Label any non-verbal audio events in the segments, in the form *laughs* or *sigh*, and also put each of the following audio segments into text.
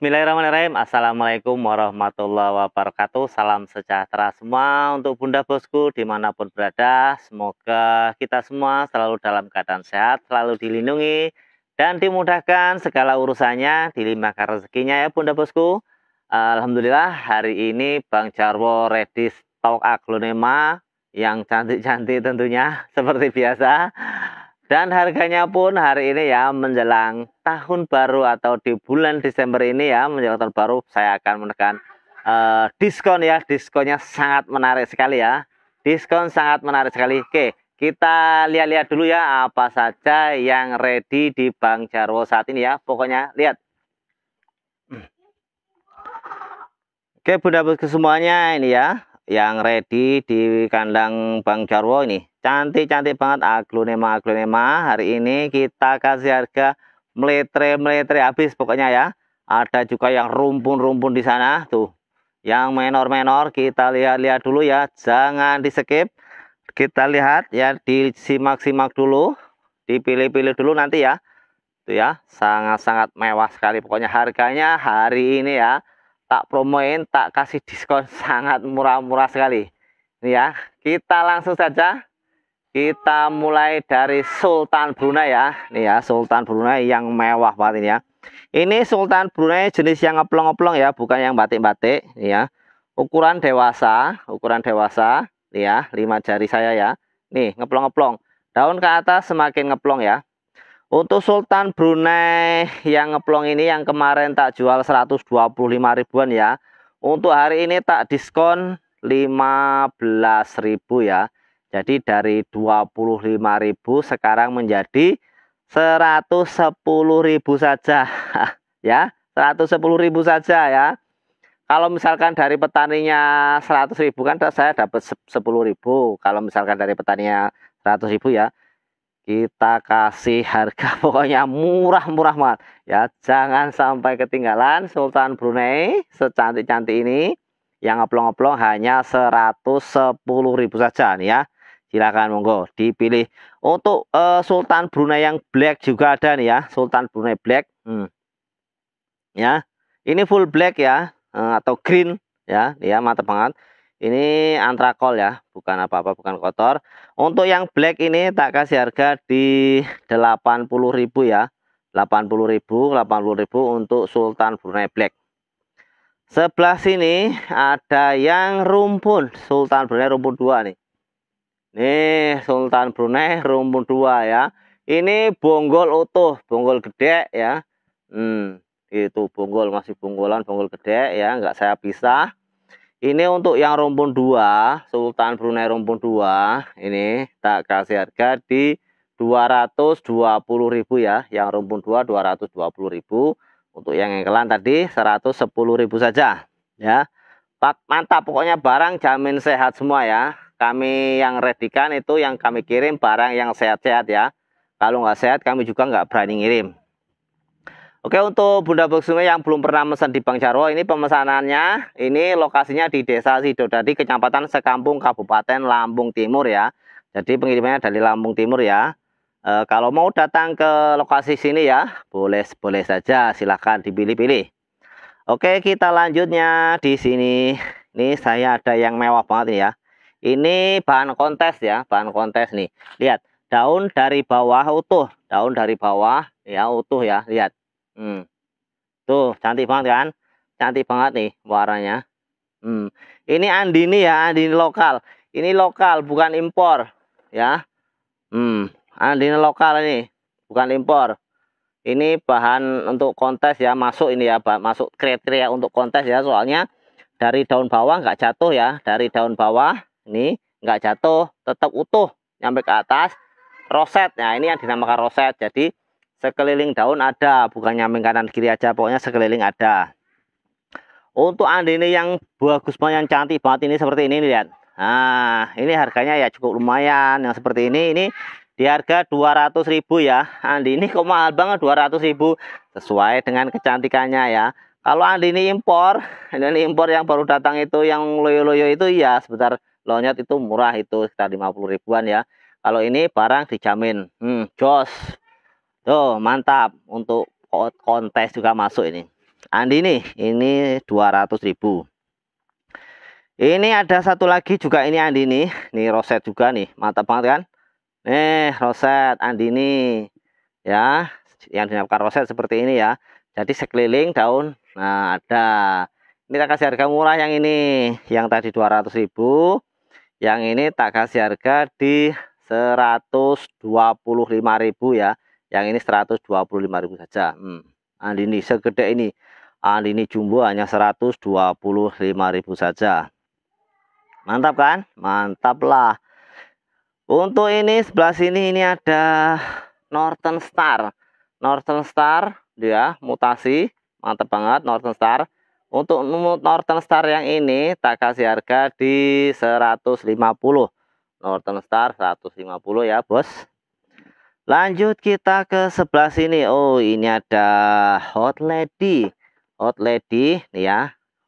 Bismillahirrahmanirrahim. Assalamualaikum warahmatullahi wabarakatuh. Salam sejahtera semua untuk Bunda Bosku dimanapun berada. Semoga kita semua selalu dalam keadaan sehat, selalu dilindungi dan dimudahkan segala urusannya, dilimpahkan rezekinya ya Bunda Bosku. Alhamdulillah hari ini Bang Jarwo ready stok aglonema yang cantik-cantik tentunya *laughs* seperti biasa. Dan harganya pun hari ini ya menjelang tahun baru atau di bulan Desember ini ya menjelang tahun baru saya akan menekan uh, diskon ya. Diskonnya sangat menarik sekali ya. Diskon sangat menarik sekali. Oke, kita lihat-lihat dulu ya apa saja yang ready di Bank Jarwo saat ini ya. Pokoknya lihat. Oke, Bunda bunda semuanya ini ya yang ready di kandang Bang Jarwo ini. Cantik-cantik banget aglonema-aglonema. Hari ini kita kasih harga meletre-meletre habis pokoknya ya. Ada juga yang rumpun-rumpun di sana tuh. Yang menor-menor kita lihat-lihat dulu ya. Jangan di skip. Kita lihat ya disimak-simak dulu. Dipilih-pilih dulu nanti ya. Tuh ya, sangat-sangat mewah sekali pokoknya harganya hari ini ya tak promoin, tak kasih diskon *laughs* sangat murah-murah sekali. Ini ya, kita langsung saja kita mulai dari Sultan Brunei ya. Nih ya, Sultan Brunei yang mewah banget ini ya. Ini Sultan Brunei jenis yang ngeplong-ngeplong ya, bukan yang batik-batik ya. Ukuran dewasa, ukuran dewasa, nih ya, 5 jari saya ya. Nih, ngeplong-ngeplong. Daun ke atas semakin ngeplong ya. Untuk Sultan Brunei yang ngeplong ini yang kemarin tak jual 125 ribuan ya. Untuk hari ini tak diskon ribu ya. Jadi dari ribu sekarang menjadi ribu saja *laughs* ya. ribu saja ya. Kalau misalkan dari petaninya ribu kan saya dapat ribu, Kalau misalkan dari petaninya ribu ya, kita kasih harga *laughs* pokoknya murah-murah banget ya jangan sampai ketinggalan Sultan Brunei secantik-cantik ini yang ngeplong-ngeplong hanya 110.000 saja nih ya silakan monggo dipilih untuk uh, Sultan Brunei yang black juga ada nih ya Sultan Brunei black hmm. ya ini full black ya eh, atau green ya ya mantap banget ini antrakol ya, bukan apa-apa, bukan kotor. Untuk yang black ini tak kasih harga di 80.000 ya. 80.000, 80.000 untuk Sultan Brunei Black. Sebelah sini ada yang rumpun Sultan Brunei rumpun 2 nih. Nih Sultan Brunei rumpun 2 ya. Ini bonggol utuh, bonggol gede ya. Hmm, itu bonggol masih bonggolan, bonggol gede ya, nggak saya pisah. Ini untuk yang rumpun 2, Sultan Brunei rumpun 2, ini tak kasih harga di 220.000 ya, yang rumpun 2 220.000. Untuk yang engkelan tadi 110.000 saja ya. Pak Mantap pokoknya barang jamin sehat semua ya. Kami yang redikan itu yang kami kirim barang yang sehat-sehat ya. Kalau nggak sehat kami juga nggak berani ngirim Oke untuk Bunda Boksume yang belum pernah pesan di Bank Jarwo ini pemesanannya ini lokasinya di Desa Sidodadi Kecamatan Sekampung Kabupaten Lampung Timur ya. Jadi pengirimannya dari Lampung Timur ya. E, kalau mau datang ke lokasi sini ya boleh boleh saja silahkan dipilih-pilih. Oke kita lanjutnya di sini ini saya ada yang mewah banget ya. Ini bahan kontes ya bahan kontes nih lihat daun dari bawah utuh daun dari bawah ya utuh ya lihat Hmm. Tuh, cantik banget kan? Cantik banget nih warnanya. Hmm. Ini Andini ya, Andini lokal. Ini lokal, bukan impor, ya. Hmm. Andini lokal ini, bukan impor. Ini bahan untuk kontes ya, masuk ini ya, masuk kriteria untuk kontes ya, soalnya dari daun bawah nggak jatuh ya, dari daun bawah ini nggak jatuh, tetap utuh, sampai ke atas. Roset, nah ini yang dinamakan roset. Jadi Sekeliling daun ada, bukannya nyamping kanan kiri aja, pokoknya sekeliling ada. Untuk andini yang bagus banget, yang cantik banget ini seperti ini, lihat. Nah, ini harganya ya cukup lumayan. Yang seperti ini, ini di harga 200 ribu ya. Andini kok mahal banget 200 ribu sesuai dengan kecantikannya ya. Kalau andi ini impor, dan impor yang baru datang itu yang loyo-loyo itu ya sebentar lonyot itu murah itu sekitar 50 ribuan ya. Kalau ini barang dijamin. Hmm, jos. Tuh, mantap. Untuk kontes juga masuk ini. Andi nih, ini 200.000. Ini ada satu lagi juga ini Andi nih. Nih roset juga nih. Mantap banget kan? Nih, roset Andi nih. Ya, yang dinamakan roset seperti ini ya. Jadi sekeliling daun. Nah, ada. Ini tak kasih harga murah yang ini. Yang tadi 200.000. Yang ini tak kasih harga di 125.000 ya yang ini 125.000 saja hmm. andini segede ini andini jumbo hanya 125.000 saja mantap kan mantap lah untuk ini sebelah sini ini ada Northern Star Northern Star dia mutasi mantap banget Northern Star untuk Northern Star yang ini tak kasih harga di 150. Northern Star 150 ya, Bos. Lanjut kita ke sebelah sini. Oh, ini ada hot lady. Hot lady nih ya.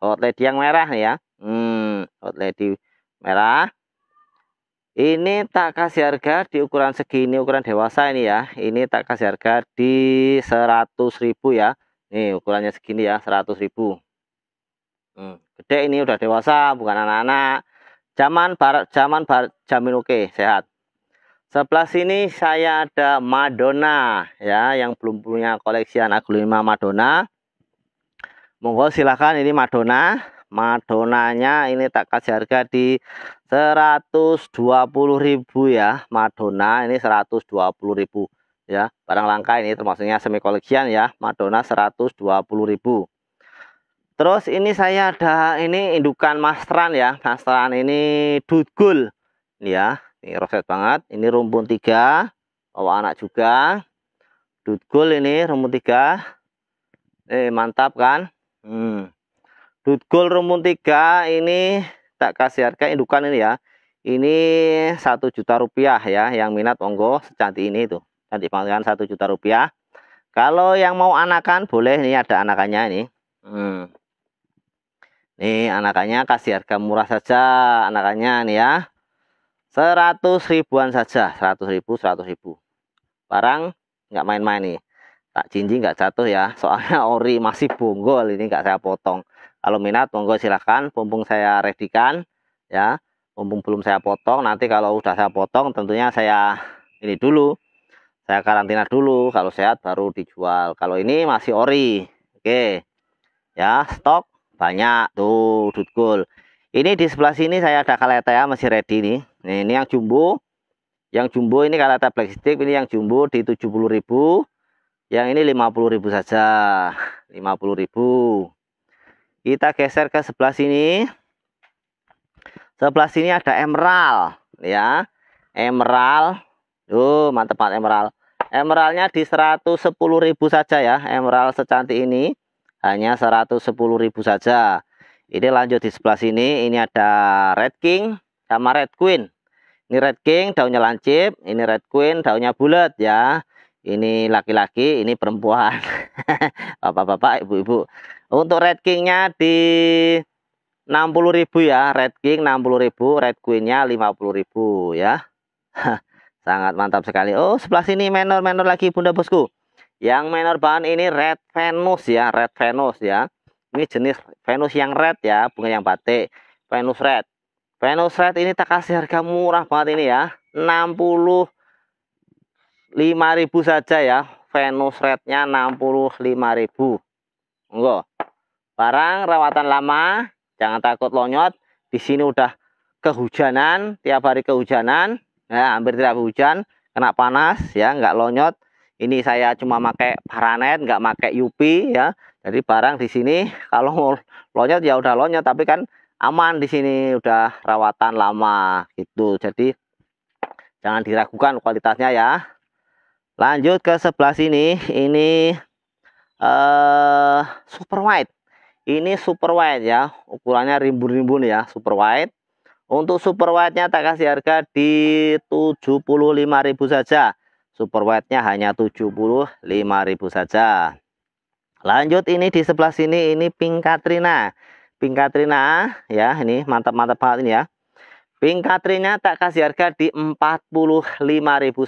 Hot lady yang merah nih ya. Hmm, hot lady merah. Ini tak kasih harga di ukuran segini, ukuran dewasa ini ya. Ini tak kasih harga di ribu ya. Nih, ukurannya segini ya, 100.000. Hmm, gede ini udah dewasa, bukan anak-anak. Zaman barat, zaman barat, jamin oke, sehat. Sebelah sini saya ada Madonna ya yang belum punya koleksi Agulima Madonna. Monggo silahkan ini Madonna. Madonanya ini tak kasih harga di 120.000 ya. Madonna ini 120.000 ya. Barang langka ini termasuknya semi koleksian ya. Madonna 120.000. Terus ini saya ada ini indukan Masteran ya. Masteran ini dudgul ya ini rovet banget. Ini rumpun tiga, bawa anak juga. Dudgul ini rumpun tiga. Eh mantap kan? Hmm. Dudgul rumpun tiga ini tak kasih harga indukan ini ya. Ini satu juta rupiah ya. Yang minat monggo secantik ini tuh. Cantik banget kan, satu juta rupiah. Kalau yang mau anakan boleh nih ada anakannya ini. Hmm. Nih anakannya kasih harga murah saja anakannya nih ya. 100 ribuan saja 100 ribu 100 ribu barang nggak main-main nih tak jinjing nggak jatuh ya soalnya *laughs* ori masih bonggol ini nggak saya potong kalau minat monggo silahkan pumpung saya redikan ya pumpung belum saya potong nanti kalau sudah saya potong tentunya saya ini dulu saya karantina dulu kalau sehat baru dijual kalau ini masih ori oke ya stok banyak tuh dudgul ini di sebelah sini saya ada kaleta ya masih ready nih Nih, ini yang jumbo. Yang jumbo ini kalau ada black stick ini yang jumbo di 70.000. Yang ini 50.000 saja. 50.000. Kita geser ke sebelah sini. Sebelah sini ada emerald ya. Emerald. Oh, mantap banget emerald. Emeraldnya di 110.000 saja ya. Emerald secantik ini hanya 110.000 saja. Ini lanjut di sebelah sini, ini ada Red King sama Red Queen. Ini red king, daunnya lancip. Ini red queen, daunnya bulat ya. Ini laki-laki, ini perempuan. *laughs* Bapak-bapak, ibu-ibu. Untuk red kingnya di 60.000 ya, red king 60.000, red queennya 50.000 ya. *laughs* Sangat mantap sekali. Oh, sebelah sini menor-menor lagi Bunda Bosku. Yang menor bahan ini red venus ya, red venus ya. Ini jenis venus yang red ya, bunga yang batik. Venus red Venus Red ini tak kasih harga murah banget ini ya. 65.000 saja ya. Venus Rednya 65.000. Enggak, Barang rawatan lama, jangan takut lonyot. Di sini udah kehujanan, tiap hari kehujanan. Ya, hampir tidak hujan, kena panas ya, nggak lonyot. Ini saya cuma pakai paranet, nggak pakai UP ya. Jadi barang di sini kalau mau lonyot ya udah lonyot, tapi kan aman di sini udah rawatan lama gitu jadi jangan diragukan kualitasnya ya lanjut ke sebelah sini ini eh super white ini super white ya ukurannya rimbun-rimbun ya super white untuk super white nya tak kasih harga di 75.000 saja super white nya hanya 75.000 saja lanjut ini di sebelah sini ini pink katrina Pink Katrina ya ini mantap-mantap banget ini ya Pink Katrina tak kasih harga di 45.000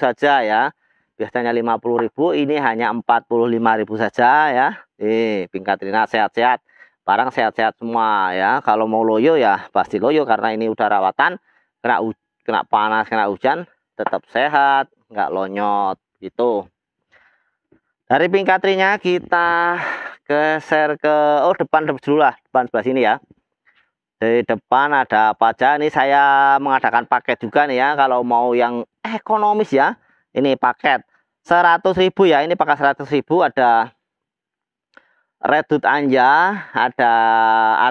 saja ya biasanya 50.000 ini hanya 45.000 saja ya Eh, Pink Katrina sehat-sehat barang sehat-sehat semua ya kalau mau loyo ya pasti loyo karena ini udah rawatan kena kena panas kena hujan tetap sehat nggak lonyot gitu dari Pink Katrina kita geser ke oh depan dulu lah depan sebelah sini ya dari depan ada apa aja ini saya mengadakan paket juga nih ya kalau mau yang ekonomis ya ini paket 100.000 ya ini pakai 100.000 ada Redut Anja, ada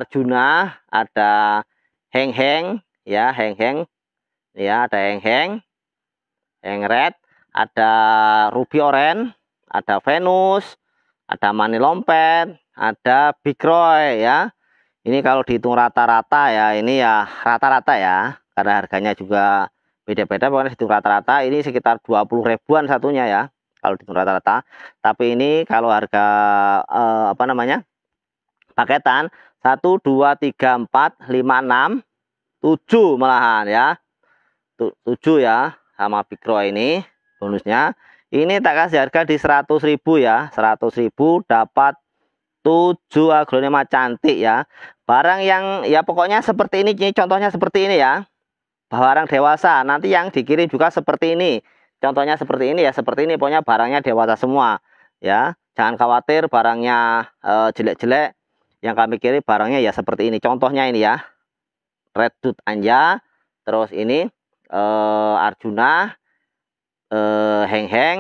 Arjuna, ada Heng Heng ya, Heng Heng. Ya, ada Heng Heng. Heng Red, ada Ruby Oren, ada Venus, ada money lompet, ada roy ya. Ini kalau dihitung rata-rata ya, ini ya rata-rata ya. Karena harganya juga beda-beda pokoknya dihitung rata-rata ini sekitar 20 ribuan satunya ya. Kalau dihitung rata-rata. Tapi ini kalau harga eh, apa namanya? paketan satu dua tiga empat lima enam tujuh malahan ya. tujuh ya sama Bikro ini bonusnya. Ini tak kasih harga di 100 ribu ya. 100 ribu dapat 7 aglonema cantik ya. Barang yang ya pokoknya seperti ini, ini contohnya seperti ini ya. Barang dewasa. Nanti yang dikirim juga seperti ini. Contohnya seperti ini ya, seperti ini pokoknya barangnya dewasa semua ya. Jangan khawatir barangnya eh, jelek-jelek. yang kami kirim barangnya ya seperti ini. Contohnya ini ya. Red Anja, terus ini e, Arjuna, Eh, heng heng-heng.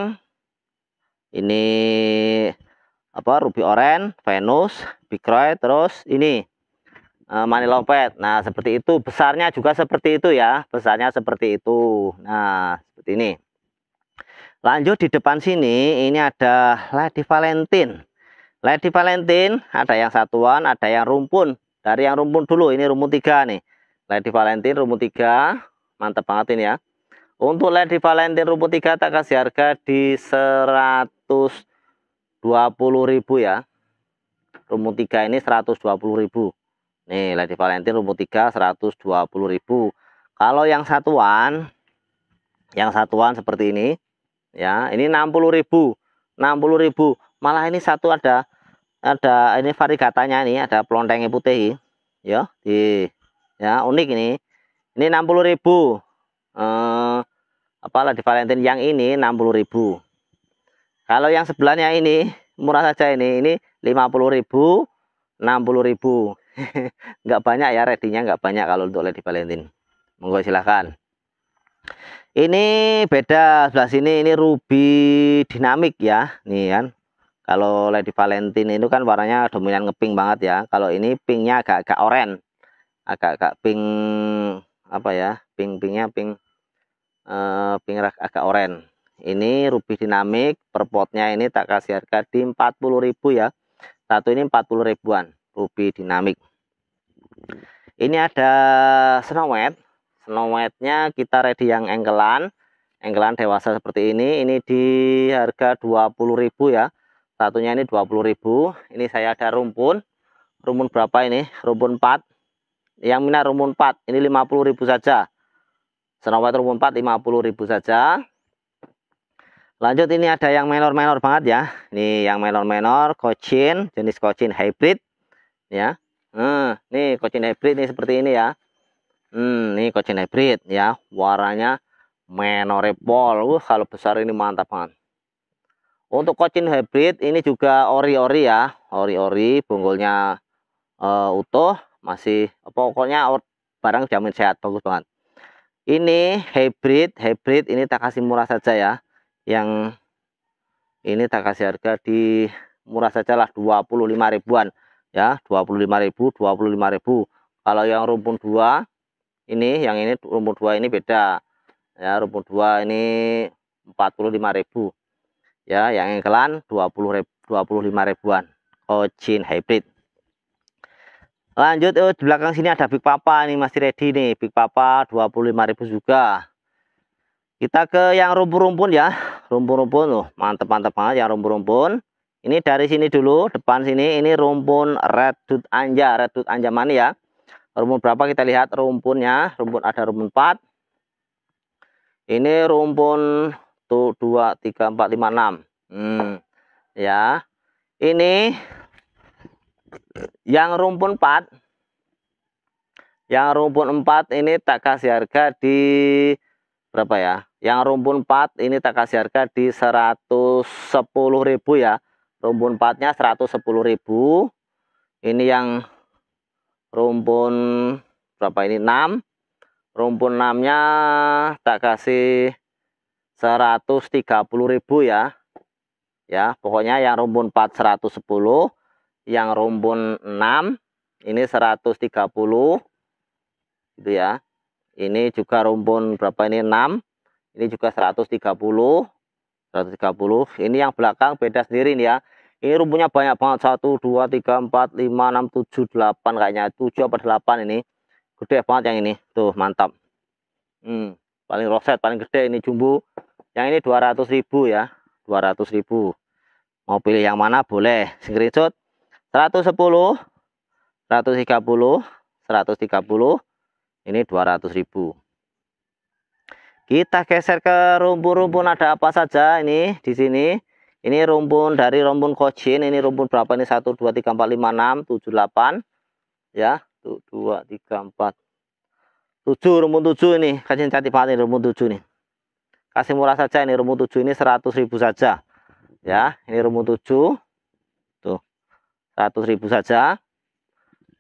Ini apa ruby Oren, Venus, Bikroy, terus ini uh, eh, mani lompet. Nah, seperti itu besarnya juga seperti itu ya. Besarnya seperti itu. Nah, seperti ini. Lanjut di depan sini ini ada Lady Valentine. Lady Valentine ada yang satuan, ada yang rumpun. Dari yang rumpun dulu, ini rumpun tiga nih. Lady Valentine rumpun tiga, mantap banget ini ya. Untuk LED di Valentine rumput 3 tak kasih harga di 120.000 ya. Rumput 3 ini 120.000. Nih, LED di Valentine rumput 3 120.000. Kalau yang satuan yang satuan seperti ini ya, ini 60.000. 60.000. Malah ini satu ada ada ini varigatanya nih, ada pelontengnya putih ya. Di ya unik ini. Ini 60.000 eh, apa di Valentine yang ini 60.000 kalau yang sebelahnya ini murah saja ini ini 50.000 60.000 *laughs* nggak banyak ya ready-nya nggak banyak kalau untuk Lady Valentine monggo silahkan ini beda sebelah sini ini ruby dinamik ya nih kan kalau Lady Valentine itu kan warnanya dominan ngeping banget ya kalau ini pinknya agak-agak oranye agak-agak pink apa ya pink-pinknya pink eh, pink agak oranye ini ruby dinamik per potnya ini tak kasih harga di 40.000 ya satu ini 40 ribuan ruby dinamik ini ada snowet snowetnya kita ready yang engkelan engkelan dewasa seperti ini ini di harga 20.000 ya satunya ini 20.000 ini saya ada rumpun rumpun berapa ini rumpun 4 yang minat rumun 4, ini 50.000 saja. Serawat rumun 4 50.000 saja. Lanjut ini ada yang menor-menor banget ya. Ini yang menor-menor kocin, jenis kocin hybrid ya. hmm, nih kocin hybrid ini seperti ini ya. Hmm, ini kocin hybrid ya. Warnanya menor Uh, kalau besar ini mantap banget. Untuk kocin hybrid ini juga ori-ori ya. Ori-ori bonggolnya uh, utuh masih pokoknya barang jamin sehat bagus banget ini hybrid hybrid ini tak kasih murah saja ya yang ini tak kasih harga di murah saja lah 25 ribuan ya 25 ribu 25 ribu kalau yang rumpun 2 ini yang ini rumpun 2 ini beda ya rumpun 2 ini 45 ribu ya yang engkelan 20 ribu, 25 ribuan Ojin hybrid lanjut oh, di belakang sini ada Big Papa nih masih ready nih Big Papa 25.000 juga kita ke yang rumpun-rumpun ya rumpun-rumpun loh mantep-mantep banget yang rumpun-rumpun ini dari sini dulu depan sini ini rumpun redut anja redut anja mana ya rumpun berapa kita lihat rumpunnya rumpun ada rumpun 4 ini rumpun tuh 2 3 4 5 6 hmm, ya ini yang rumpun 4 yang rumpun 4 ini tak kasih harga di berapa ya yang rumpun 4 ini tak kasih harga di 110.000 ya rumpun 4 nya 110.000 ini yang rumpun berapa ini 6 rumpun 6 nya tak kasih 130.000 ya ya pokoknya yang rumpun 4 110 yang rumpun 6 ini 130 gitu ya ini juga rumpun berapa ini 6 ini juga 130 130 ini yang belakang beda sendiri nih ya ini rumpunya banyak banget 1 2 3 4 5 6 7 8 kayaknya 7 apa 8 ini gede banget yang ini tuh mantap hmm, paling roset paling gede ini jumbo yang ini 200.000 ya 200.000 mau pilih yang mana boleh screenshot 110 130 130 ini 200 ribu kita geser ke rumpun-rumpun ada apa saja ini di sini ini rumpun dari rumpun kocin, ini rumpun berapa ini 1 2 3 4 5 6 7 8 ya 1 2 3 4 7 rumpun 7 ini kasih cantik banget ini rumpun 7 nih kasih murah saja ini rumpun 7 ini 100.000 saja ya ini rumpun 7 100.000 saja.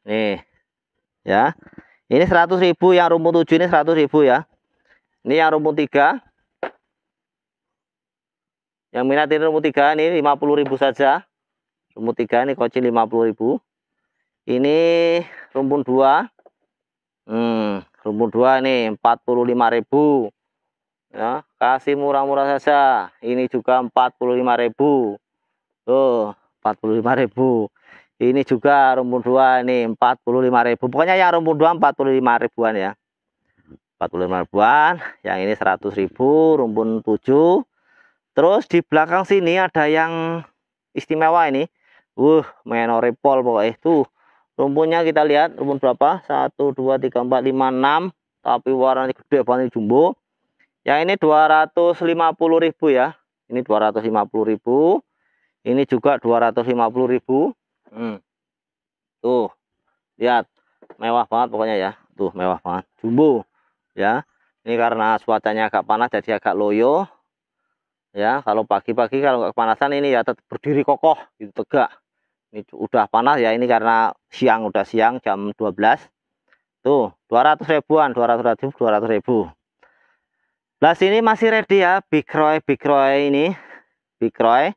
Nih. Ya. Ini 100.000 yang rumput 7 ini 100.000 ya. Ini yang rumput 3. Yang minat ini rumput 3 ini 50.000 saja. Rumput 3 ini koci 50.000. Ini rumput 2. Hmm, rumput 2 ini 45.000. Ya, kasih murah-murah saja. Ini juga 45.000. Tuh, 45.000. Ini juga rumpun dua ini 45 ribu. Pokoknya yang rumpun dua 45 ribuan ya. 45 ribuan, yang ini 100 ribu, rumpun 7. Terus di belakang sini ada yang istimewa ini. Wuh, menorepol pokoknya itu. Eh, rumpunnya kita lihat rumpun berapa? 1 2 3 4 5 6, tapi warnanya gede banget jumbo. Yang ini 250 ribu ya. Ini 250 ribu Ini juga 250 ribu Hmm. Tuh, lihat mewah banget pokoknya ya. Tuh mewah banget, jumbo ya. Ini karena cuacanya agak panas jadi agak loyo. Ya, kalau pagi-pagi kalau nggak kepanasan ini ya tetap berdiri kokoh gitu tegak. Ini udah panas ya ini karena siang udah siang jam 12. Tuh, 200 ribuan, 200 ribu, 200 ribu. Belas ini masih ready ya, Big Roy, Big Roy ini. Big Roy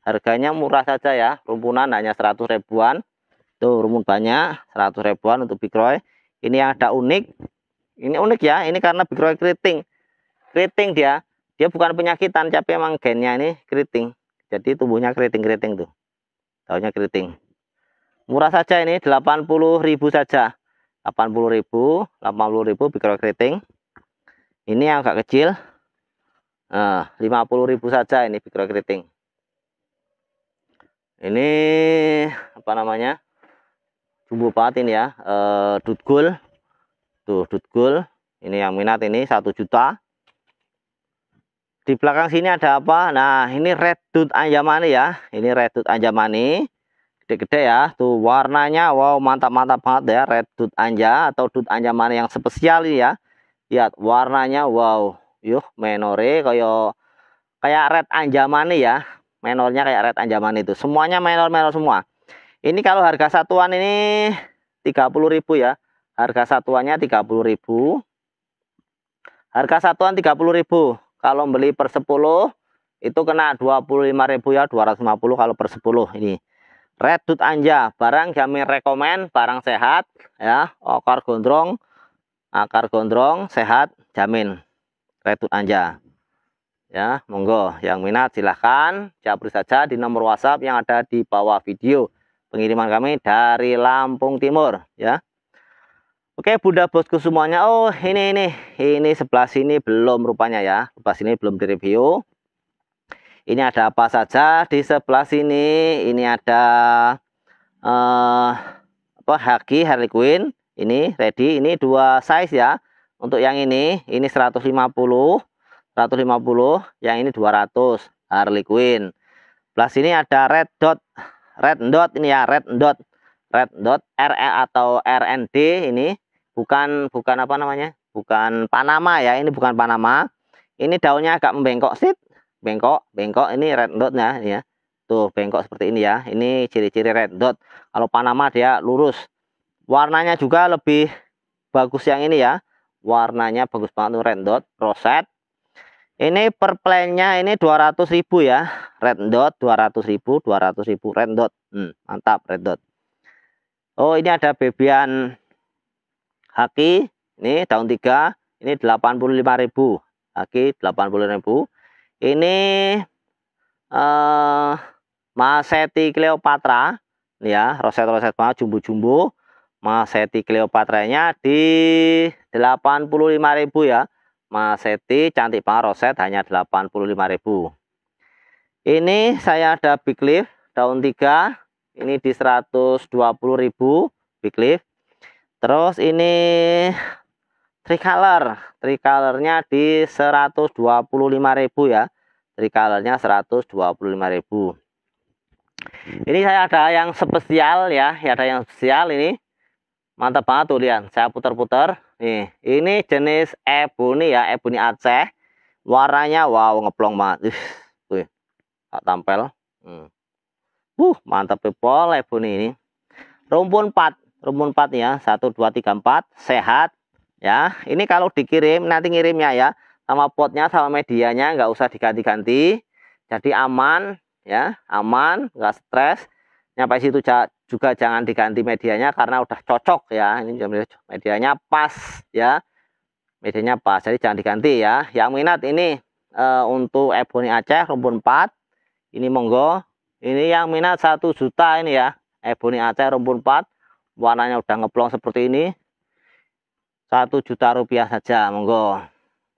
Harganya murah saja ya, rumpunan hanya 100 ribuan. Tuh rumpun banyak, 100 ribuan untuk bikroy. Ini yang ada unik. Ini unik ya, ini karena bikroy keriting. Keriting dia, dia bukan penyakitan, tapi emang gennya ini keriting. Jadi tubuhnya keriting-keriting tuh. Daunnya keriting. Murah saja ini 80.000 saja. 80.000, 80.000 bikroy keriting. Ini yang agak kecil. Nah, eh, 50.000 saja ini bikroy keriting ini apa namanya bumbu patin ya e, eh, dutgul tuh dutgul ini yang minat ini satu juta di belakang sini ada apa nah ini red dut anjamani ya ini red dut anjamani gede-gede ya tuh warnanya wow mantap-mantap banget ya red dut anja atau dut anjamani yang spesial ya lihat warnanya wow Yuk menore kayak kayak red anjamani ya Menornya kayak red anjaman itu. Semuanya menor-menor semua. Ini kalau harga satuan ini 30.000 ya. Harga satuannya 30.000. Harga satuan 30.000. Kalau beli per 10 itu kena 25.000 ya, 250 kalau per 10 ini. red Redut Anja, barang kami rekomen, barang sehat ya, okar gondrong, akar gondrong sehat jamin. retut Anja ya monggo yang minat silahkan japri saja di nomor WhatsApp yang ada di bawah video pengiriman kami dari Lampung Timur ya Oke Bunda bosku semuanya oh ini ini ini sebelah sini belum rupanya ya sebelah sini belum direview ini ada apa saja di sebelah sini ini ada eh, apa Haki Harley Quinn ini ready ini dua size ya untuk yang ini ini 150 150 yang ini 200 Harley Quinn plus ini ada red dot red dot ini ya red dot red dot RL e atau RND ini bukan bukan apa namanya bukan Panama ya ini bukan Panama ini daunnya agak membengkok sit, bengkok bengkok ini red dotnya ya tuh bengkok seperti ini ya ini ciri-ciri red dot kalau Panama dia lurus warnanya juga lebih bagus yang ini ya warnanya bagus banget tuh red dot roset ini per plannya ini 200 ribu ya. Red dot 200 ribu, 200 ribu red dot. Hmm, mantap red dot. Oh, ini ada bebian haki. Ini daun 3, ini 85.000. Haki ribu Ini eh uh, Maseti Cleopatra ya, roset-roset mah jumbo-jumbo. Maseti Cleopatra-nya di 85.000 ya. Maseti cantik banget roset hanya 85.000. Ini saya ada big leaf daun 3 ini di 120.000 big leaf. Terus ini tricolor, tricolornya di 125.000 ya. Tricolornya 125.000. Ini saya ada yang spesial ya, ya ada yang spesial ini. Mantap banget tuh lihat, saya putar-putar Nih, ini jenis ebony ya, ebony Aceh. Warnanya wow ngeplong banget. Uh, Wih, tak tampil. Hmm. Uh, mantap people ebony ini. Rumpun 4, rumpun 4 ya. 1 2 3 4 sehat ya. Ini kalau dikirim nanti ngirimnya ya sama potnya sama medianya nggak usah diganti-ganti. Jadi aman ya, aman, enggak stres. Nyampe situ juga jangan diganti medianya karena udah cocok ya ini medianya pas ya medianya pas jadi jangan diganti ya yang minat ini e, untuk ebony Aceh rumpun 4 ini monggo ini yang minat satu juta ini ya ebony Aceh rumpun 4 warnanya udah ngeplong seperti ini satu juta rupiah saja monggo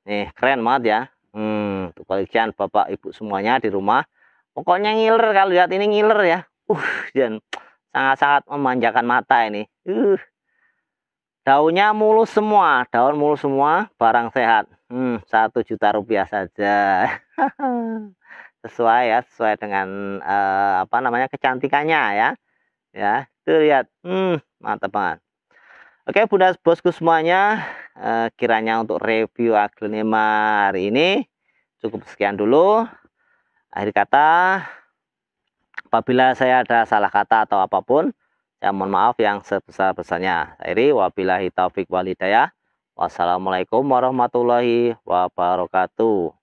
nih keren banget ya hmm, untuk kalian bapak ibu semuanya di rumah pokoknya ngiler kalau lihat ini ngiler ya uh dan sangat-sangat memanjakan mata ini. Uh, daunnya mulus semua, daun mulus semua, barang sehat. Hmm, satu juta rupiah saja. *laughs* sesuai ya, sesuai dengan uh, apa namanya kecantikannya ya. Ya, itu lihat, hmm, mantap banget. Oke, bunda bosku semuanya, uh, kiranya untuk review aglonema hari ini cukup sekian dulu. Akhir kata, Apabila saya ada salah kata atau apapun, saya mohon maaf yang sebesar-besarnya. Akhiri, wabillahi taufik walidayah. Wassalamualaikum warahmatullahi wabarakatuh.